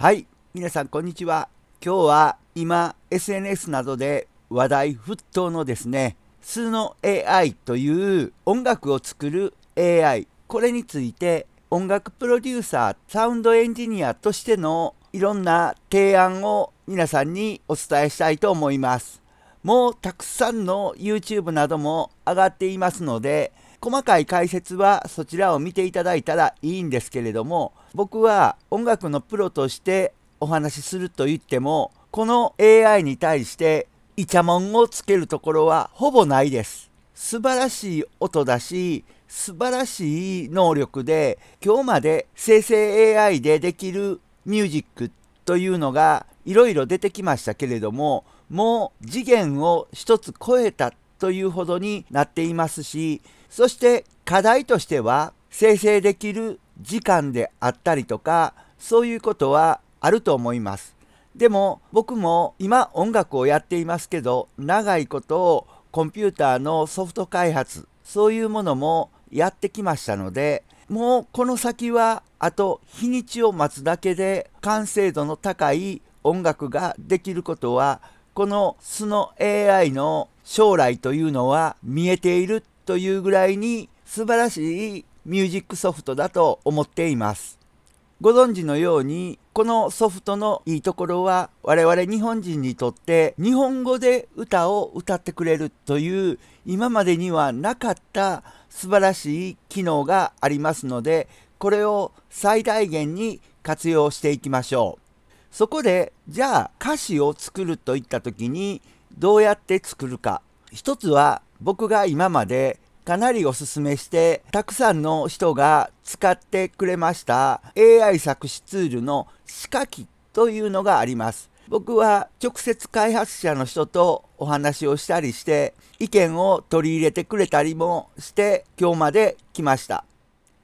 はい、皆さんこんにちは。今日は今 SNS などで話題沸騰のですね、数の AI という音楽を作る AI、これについて音楽プロデューサー、サウンドエンジニアとしてのいろんな提案を皆さんにお伝えしたいと思います。もうたくさんの YouTube なども上がっていますので、細かい解説はそちらを見ていただいたらいいんですけれども僕は音楽のプロとしてお話しすると言ってもこの AI に対してイチャモンをつけるところはほぼないです素晴らしい音だし素晴らしい能力で今日まで生成 AI でできるミュージックというのがいろいろ出てきましたけれどももう次元を一つ超えたというほどになっていますしそして課題としては生成できる時間であったりとかそういうことはあると思いますでも僕も今音楽をやっていますけど長いことをコンピューターのソフト開発そういうものもやってきましたのでもうこの先はあと日にちを待つだけで完成度の高い音楽ができることはこの素の AI の将来というのは見えているというぐらいに素晴らしいミュージックソフトだと思っています。ご存知のようにこのソフトのいいところは我々日本人にとって日本語で歌を歌ってくれるという今までにはなかった素晴らしい機能がありますのでこれを最大限に活用していきましょう。そこでじゃあ歌詞を作るといった時にどうやって作るか一つは僕が今までかなりおすすめしてたくさんの人が使ってくれました AI 作詞ツールの仕掛けというのがあります僕は直接開発者の人とお話をしたりして意見を取り入れてくれたりもして今日まで来ました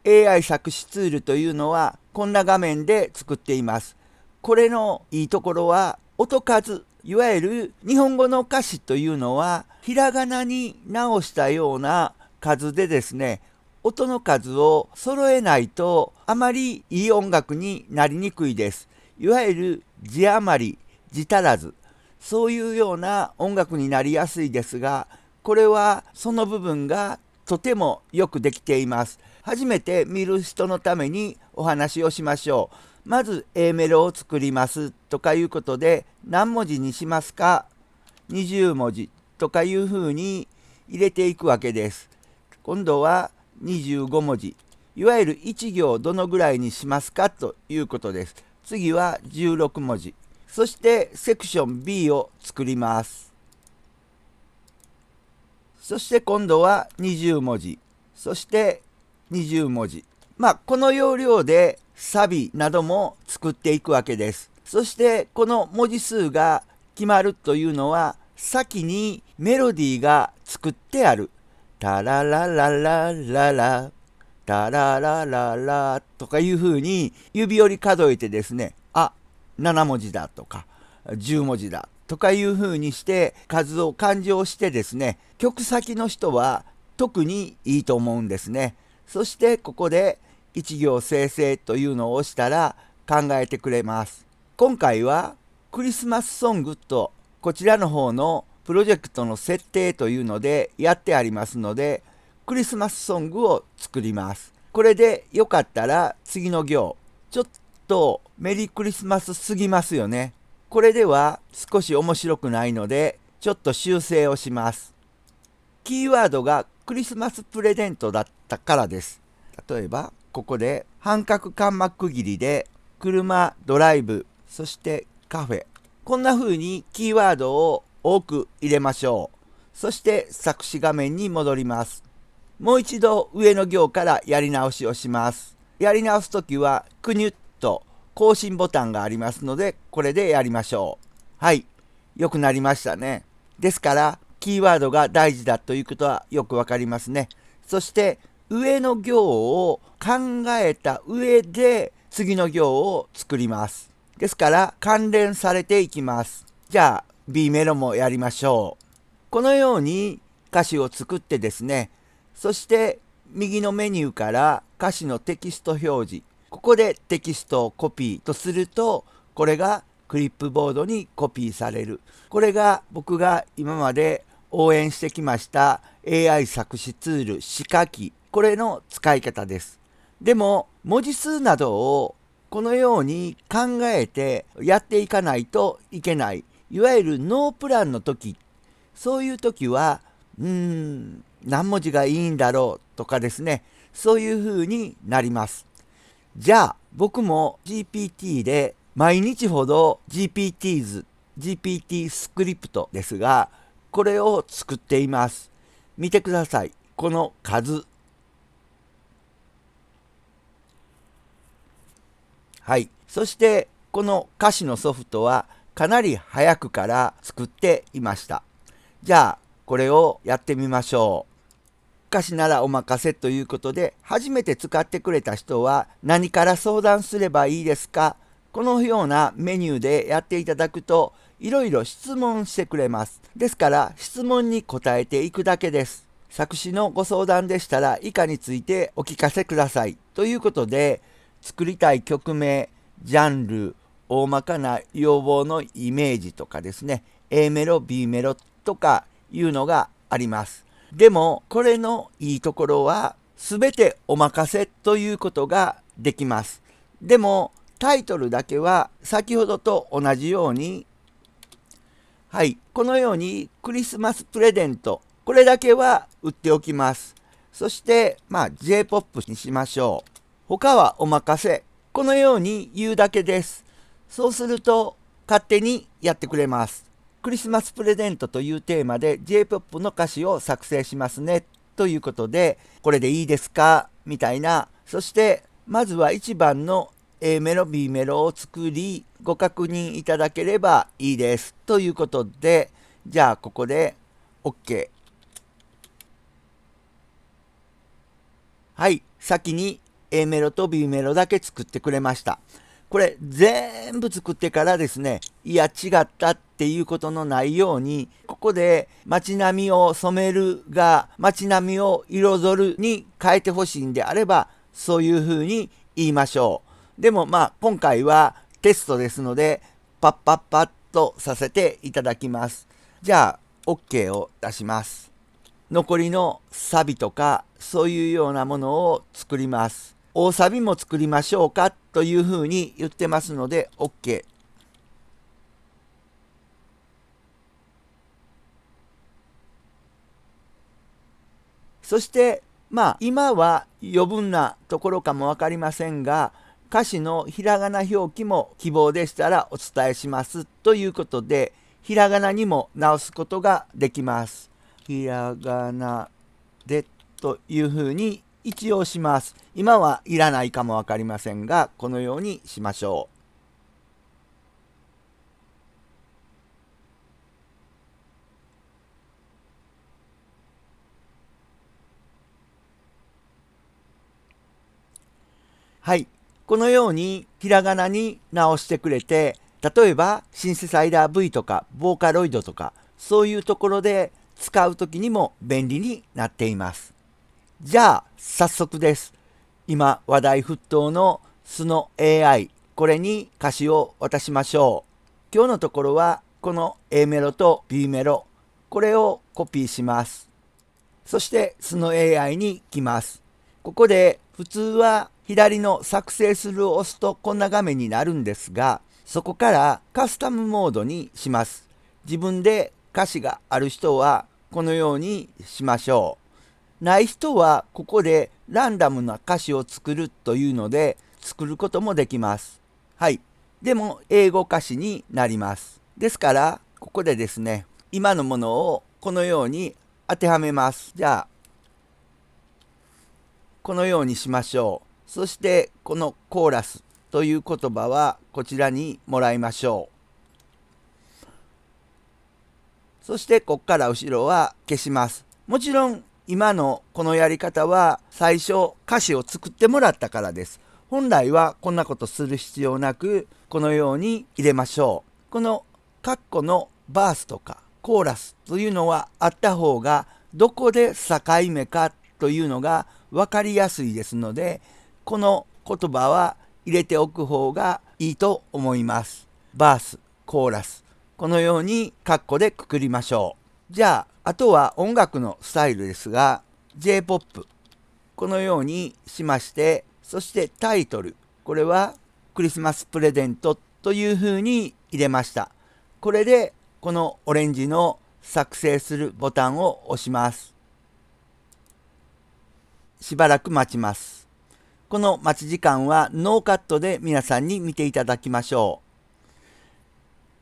AI 作詞ツールというのはこんな画面で作っていますこれのいいところは音数、いわゆる日本語の歌詞というのは、ひらがなに直したような数でですね、音の数を揃えないとあまりいい音楽になりにくいです。いわゆる字余り、字足らず、そういうような音楽になりやすいですが、これはその部分がとてもよくできています。初めて見る人のためにお話をしましょう。まず A メロを作りますとかいうことで何文字にしますか20文字とかいうふうに入れていくわけです。今度は25文字いわゆる1行どのぐらいにしますかということです。次は16文字そしてセクション B を作ります。そして今度は20文字そして20文字まあこの要領でサビなども作っていくわけです。そしてこの文字数が決まるというのは先にメロディーが作ってある。タララララララタララララとかいうふうに指折り数えてですね、あ、7文字だとか10文字だとかいうふうにして数を勘定してですね、曲先の人は特にいいと思うんですね。そしてここで一行生成というのを押したら考えてくれます。今回はクリスマスソングとこちらの方のプロジェクトの設定というのでやってありますのでクリスマスソングを作ります。これでよかったら次の行ちょっとメリークリスマスすぎますよね。これでは少し面白くないのでちょっと修正をします。キーワードがクリスマスプレゼントだったからです。例えばここで半角間膜切りで車、ドライブ、そしてカフェ。こんな風にキーワードを多く入れましょう。そして作詞画面に戻ります。もう一度上の行からやり直しをします。やり直す時はくにゅっと更新ボタンがありますので、これでやりましょう。はい。良くなりましたね。ですから、キーワードが大事だということはよくわかりますね。そして、上の行を考えた上で次の行を作ります。ですから関連されていきます。じゃあ B メロもやりましょう。このように歌詞を作ってですね、そして右のメニューから歌詞のテキスト表示、ここでテキストをコピーとすると、これがクリップボードにコピーされる。これが僕が今まで応援してきました AI 作詞ツール、歯科機これの使い方です。でも文字数などをこのように考えてやっていかないといけない。いわゆるノープランの時、そういう時は、うーん、何文字がいいんだろうとかですね、そういう風になります。じゃあ、僕も GPT で毎日ほど GPTs、GPT スクリプトですが、これを作っています。見てください。この数。はい。そして、この歌詞のソフトはかなり早くから作っていました。じゃあ、これをやってみましょう。歌詞ならお任せということで、初めて使ってくれた人は何から相談すればいいですかこのようなメニューでやっていただくと、いろいろ質問してくれます。ですから、質問に答えていくだけです。作詞のご相談でしたら以下についてお聞かせください。ということで、作りたい曲名、ジャンル、大まかな要望のイメージとかですね、A メロ、B メロとかいうのがあります。でも、これのいいところは、全てお任せということができます。でも、タイトルだけは先ほどと同じように、はい、このようにクリスマスプレゼント、これだけは売っておきます。そして、まあ、J-POP にしましょう。他はお任せ。このように言うだけです。そうすると勝手にやってくれます。クリスマスプレゼントというテーマで J-POP の歌詞を作成しますね。ということで、これでいいですかみたいな。そして、まずは1番の A メロ、B メロを作り、ご確認いただければいいです。ということで、じゃあここで OK。はい、先に A メロと B メロだけ作ってくれました。これ全部作ってからですね、いや違ったっていうことのないように、ここで街並みを染めるが街並みを彩るに変えてほしいんであれば、そういうふうに言いましょう。でもまあ今回はテストですので、パッパッパッとさせていただきます。じゃあ OK を出します。残りのサビとかそういうようなものを作ります。大サビも作りましょうかというふうに言ってますので OK そしてまあ今は余分なところかも分かりませんが歌詞のひらがな表記も希望でしたらお伝えしますということでひらがなにも直すことができます。ひらがなでというふうに一応します。今はいらないかもわかりませんが、このようにしましょう。はい。このように、ひらがなに直してくれて、例えば、シンセサイダー V とか、ボーカロイドとか、そういうところで使う時にも便利になっています。じゃあ、早速です。今話題沸騰の素の AI、これに歌詞を渡しましょう。今日のところは、この A メロと B メロ、これをコピーします。そして、素の AI に来ます。ここで、普通は左の作成するを押すとこんな画面になるんですが、そこからカスタムモードにします。自分で歌詞がある人はこのようにしましょう。ない人はここでランダムな歌詞を作るというので作ることもできます。はい。でも英語歌詞になります。ですからここでですね今のものをこのように当てはめます。じゃあこのようにしましょう。そしてこのコーラスという言葉はこちらにもらいましょう。そしてこっから後ろは消します。もちろん今のこのやり方は最初歌詞を作ってもらったからです。本来はこんなことする必要なくこのように入れましょう。このッコのバースとかコーラスというのはあった方がどこで境目かというのが分かりやすいですのでこの言葉は入れておく方がいいと思います。バース、コーラスこのようにッコでくくりましょう。じゃああとは音楽のスタイルですが J-POP このようにしましてそしてタイトルこれはクリスマスプレゼントというふうに入れましたこれでこのオレンジの作成するボタンを押しますしばらく待ちますこの待ち時間はノーカットで皆さんに見ていただきましょ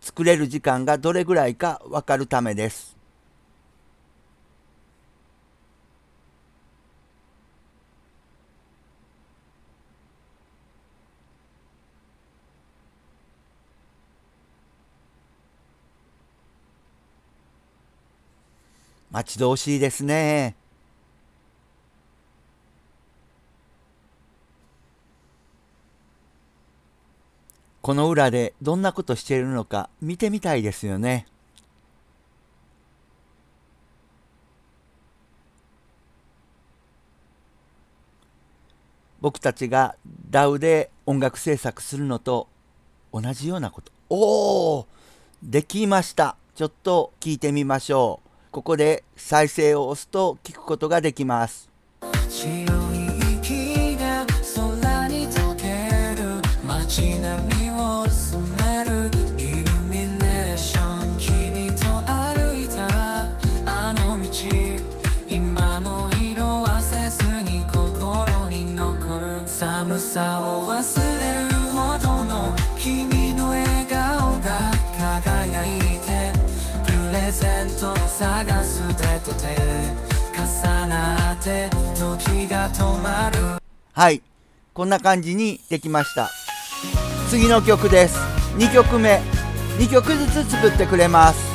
う作れる時間がどれぐらいかわかるためです待ち遠しいですね。この裏でどんなことしているのか見てみたいですよね。僕たちが DAW で音楽制作するのと同じようなこと。おおできましたちょっと聞いてみましょう。ここで再生を押すと聞くことができます。白い息が空に溶ける街探す手てて重なって時が止まるはいこんな感じにできました次の曲です2曲目2曲ずつ作ってくれます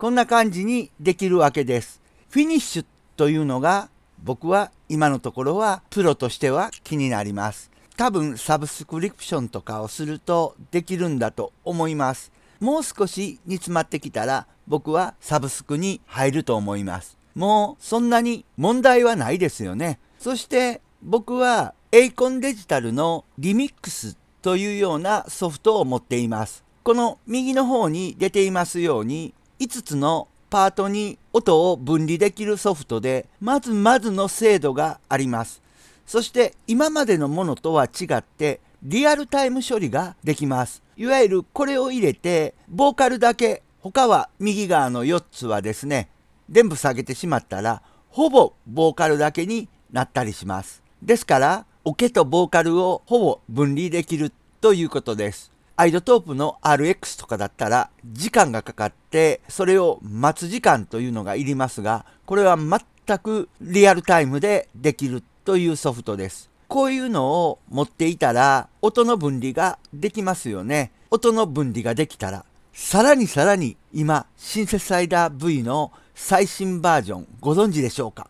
こんな感じにできるわけです。フィニッシュというのが僕は今のところはプロとしては気になります。多分サブスクリプションとかをするとできるんだと思います。もう少し煮詰まってきたら僕はサブスクに入ると思います。もうそんなに問題はないですよね。そして僕はエイコンデジタルのリミックスというようなソフトを持っています。この右の方に出ていますように5つのパートに音を分離できるソフトでまずまずの精度があります。そして今までのものとは違ってリアルタイム処理ができます。いわゆるこれを入れて、ボーカルだけ、他は右側の4つはですね、全部下げてしまったら、ほぼボーカルだけになったりします。ですから、オケとボーカルをほぼ分離できるということです。アイドトープの RX とかだったら時間がかかってそれを待つ時間というのがいりますがこれは全くリアルタイムでできるというソフトです。こういうのを持っていたら、音の分離ができますよね。音の分離ができたら、さらにさらに今、シンセサイダー V の最新バージョンご存知でしょうか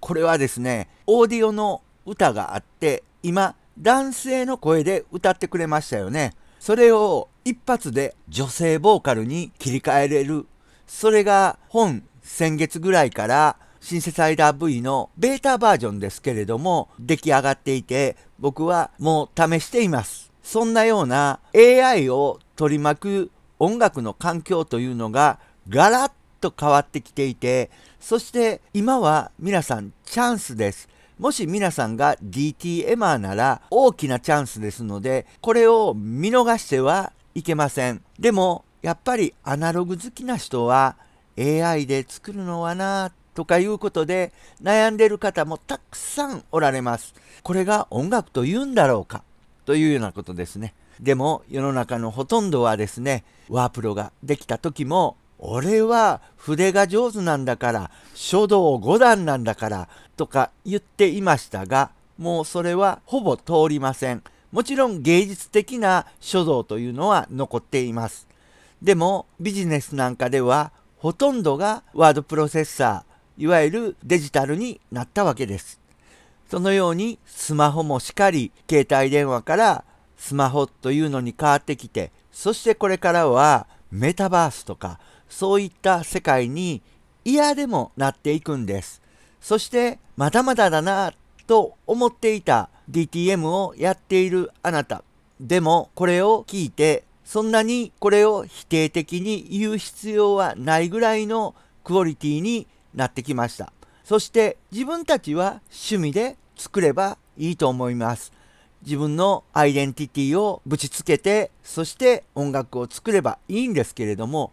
これはですね、オーディオの歌があって、今、男性の声で歌ってくれましたよね。それを一発で女性ボーカルに切り替えれる。それが本先月ぐらいからシンセサイダー V のベータバージョンですけれども、出来上がっていて、僕はもう試しています。そんなような AI を取り巻く音楽の環境というのがガラッと変わってきていて、そして今は皆さんチャンスです。もし皆さんが DT エマなら大きなチャンスですので、これを見逃してはいけません。でも、やっぱりアナログ好きな人は AI で作るのはなぁとかいうことで悩んでる方もたくさんおられます。これが音楽と言うんだろうかというようなことですね。でも世の中のほとんどはですね、ワープロができた時も俺は筆が上手なんだから書道5段なんだからとか言っていましたがもうそれはほぼ通りません。もちろん芸術的な書道というのは残っています。でもビジネスなんかではほとんどがワードプロセッサー、いわゆるデジタルになったわけです。そのようにスマホもしかり、携帯電話からスマホというのに変わってきて、そしてこれからはメタバースとか、そういった世界に嫌でもなっていくんです。そして、まだまだだなと思っていた DTM をやっているあなた。でも、これを聞いて、そんなにこれを否定的に言う必要はないぐらいのクオリティになってきました。そして自分たちは趣味で作ればいいと思います。自分のアイデンティティをぶちつけて、そして音楽を作ればいいんですけれども、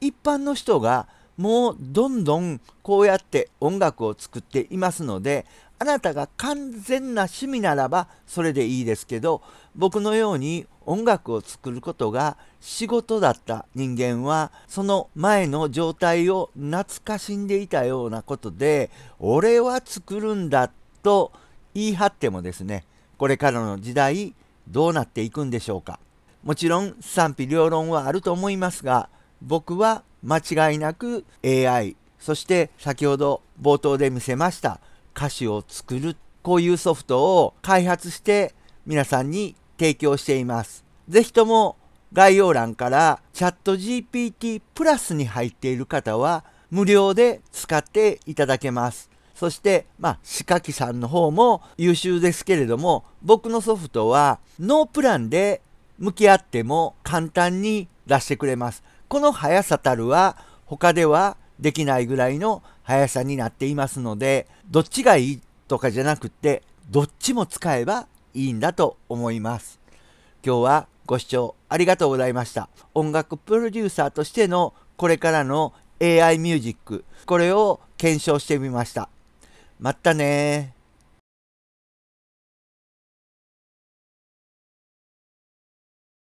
一般の人がもうどんどんこうやって音楽を作っていますので、あなたが完全な趣味ならばそれでいいですけど、僕のように音楽を作ることが仕事だった人間はその前の状態を懐かしんでいたようなことで俺は作るんだと言い張ってもですねこれからの時代どうなっていくんでしょうかもちろん賛否両論はあると思いますが僕は間違いなく AI そして先ほど冒頭で見せました歌詞を作るこういうソフトを開発して皆さんに提供しています。ぜひとも概要欄からチャット GPT プラスに入っている方は無料で使っていただけます。そして、まあ、仕掛けさんの方も優秀ですけれども、僕のソフトはノープランで向き合っても簡単に出してくれます。この速さたるは他ではできないぐらいの速さになっていますので、どっちがいいとかじゃなくて、どっちも使えばいいんだと思います。今日はご視聴ありがとうございました。音楽プロデューサーとしてのこれからの AI ミュージック、これを検証してみました。またね